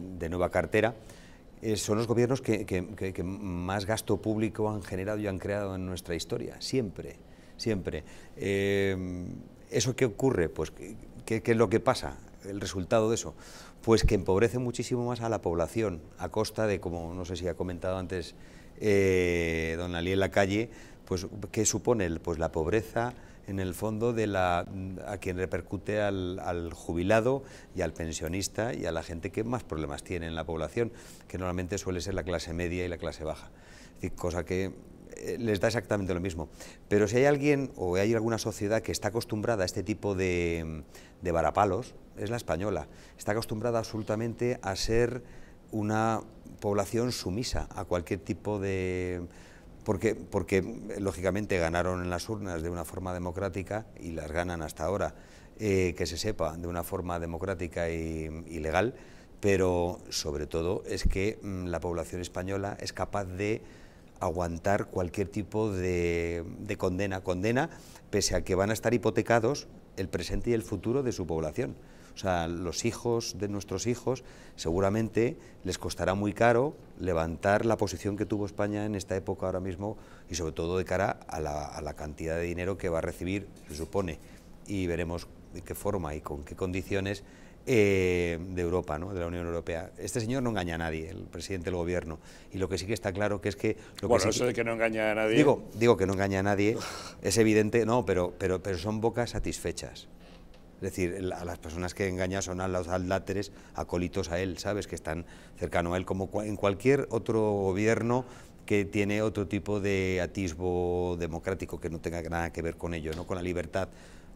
de nueva cartera, eh, son los gobiernos que, más gasto público han generado y han creado en nuestra historia, siempre, siempre. Eh, ¿Eso qué ocurre? Pues, ¿qué, es lo que pasa? el resultado de eso? Pues que empobrece muchísimo más a la población, a costa de, como no sé si ha comentado antes eh, don Ali en la calle, pues qué supone pues, la pobreza, en el fondo de la, a quien repercute al, jubilado y al pensionista y a la gente que más problemas tiene en la población, que normalmente suele ser la clase media y la clase baja. Es cosa que eh, les da exactamente lo mismo. Pero si hay alguien o hay alguna sociedad que está acostumbrada a este tipo de, de varapalos, es la española. Está acostumbrada absolutamente a ser una población sumisa a cualquier tipo de porque, porque lógicamente ganaron en las urnas de una forma democrática y las ganan hasta ahora, eh, que se sepa, de una forma democrática y, legal, pero sobre todo es que mm, la población española es capaz de aguantar cualquier tipo de, de condena, condena pese a que van a estar hipotecados el presente y el futuro de su población. O sea, los hijos de nuestros hijos seguramente les costará muy caro levantar la posición que tuvo España en esta época ahora mismo y sobre todo de cara a la, a la cantidad de dinero que va a recibir, se supone, y veremos de qué forma y con qué condiciones eh, de Europa, ¿no? de la Unión Europea. Este señor no engaña a nadie, el presidente del gobierno. Y lo que sí que está claro que es que... Lo que eso no engaña a nadie... Digo, digo que no engaña a nadie, es evidente, no, pero, pero, pero son bocas satisfechas. Es decir, a las personas que engaña son a los a acólitos a él, ¿sabes? Que están cercano a él, como en cualquier otro gobierno que tiene otro tipo de atisbo democrático que no tenga nada que ver con ello, no con la libertad